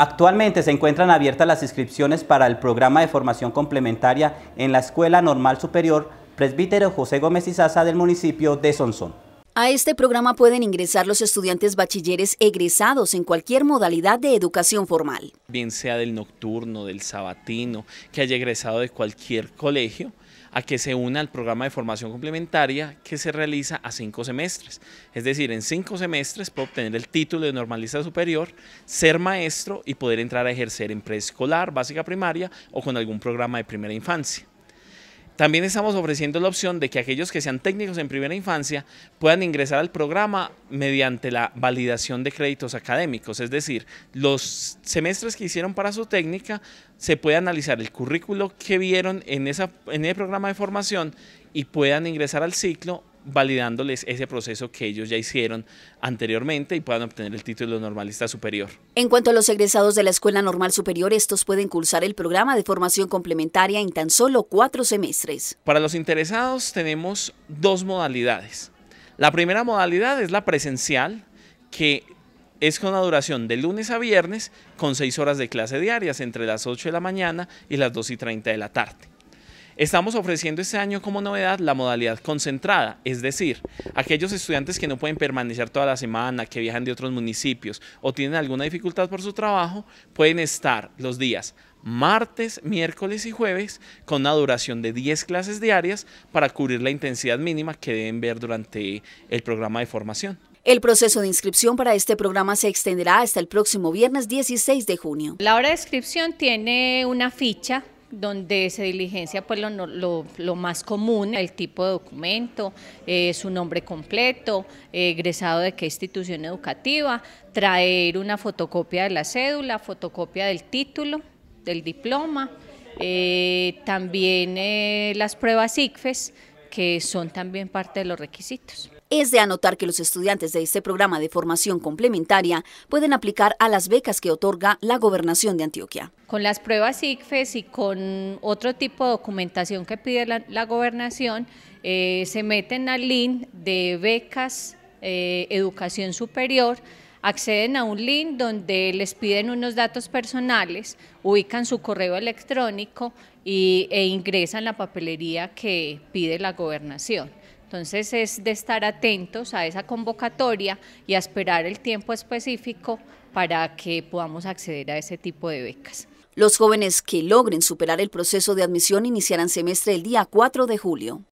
Actualmente se encuentran abiertas las inscripciones para el programa de formación complementaria en la Escuela Normal Superior Presbítero José Gómez Izaza del municipio de Sonsón. A este programa pueden ingresar los estudiantes bachilleres egresados en cualquier modalidad de educación formal. Bien sea del nocturno, del sabatino, que haya egresado de cualquier colegio, a que se una al programa de formación complementaria que se realiza a cinco semestres. Es decir, en cinco semestres puede obtener el título de normalista superior, ser maestro y poder entrar a ejercer en preescolar, básica primaria o con algún programa de primera infancia. También estamos ofreciendo la opción de que aquellos que sean técnicos en primera infancia puedan ingresar al programa mediante la validación de créditos académicos, es decir, los semestres que hicieron para su técnica, se puede analizar el currículo que vieron en, esa, en el programa de formación y puedan ingresar al ciclo validándoles ese proceso que ellos ya hicieron anteriormente y puedan obtener el título de normalista superior. En cuanto a los egresados de la Escuela Normal Superior, estos pueden cursar el programa de formación complementaria en tan solo cuatro semestres. Para los interesados tenemos dos modalidades. La primera modalidad es la presencial, que es con una duración de lunes a viernes con seis horas de clase diarias entre las 8 de la mañana y las 2 y 30 de la tarde. Estamos ofreciendo este año como novedad la modalidad concentrada, es decir, aquellos estudiantes que no pueden permanecer toda la semana, que viajan de otros municipios o tienen alguna dificultad por su trabajo, pueden estar los días martes, miércoles y jueves con una duración de 10 clases diarias para cubrir la intensidad mínima que deben ver durante el programa de formación. El proceso de inscripción para este programa se extenderá hasta el próximo viernes 16 de junio. La hora de inscripción tiene una ficha donde se diligencia pues lo, lo, lo, más común, el tipo de documento, eh, su nombre completo, eh, egresado de qué institución educativa, traer una fotocopia de la cédula, fotocopia del título, del diploma, eh, también las pruebas ICFES, que son también parte de los requisitos. Es de anotar que los estudiantes de este programa de formación complementaria pueden aplicar a las becas que otorga la Gobernación de Antioquia. Con las pruebas ICFES y con otro tipo de documentación que pide la, Gobernación, eh, se meten al link de becas eh, educación superior acceden a un link donde les piden unos datos personales, ubican su correo electrónico e ingresan la papelería que pide la gobernación. Entonces es de estar atentos a esa convocatoria y a esperar el tiempo específico para que podamos acceder a ese tipo de becas. Los jóvenes que logren superar el proceso de admisión iniciarán semestre el día 4 de julio.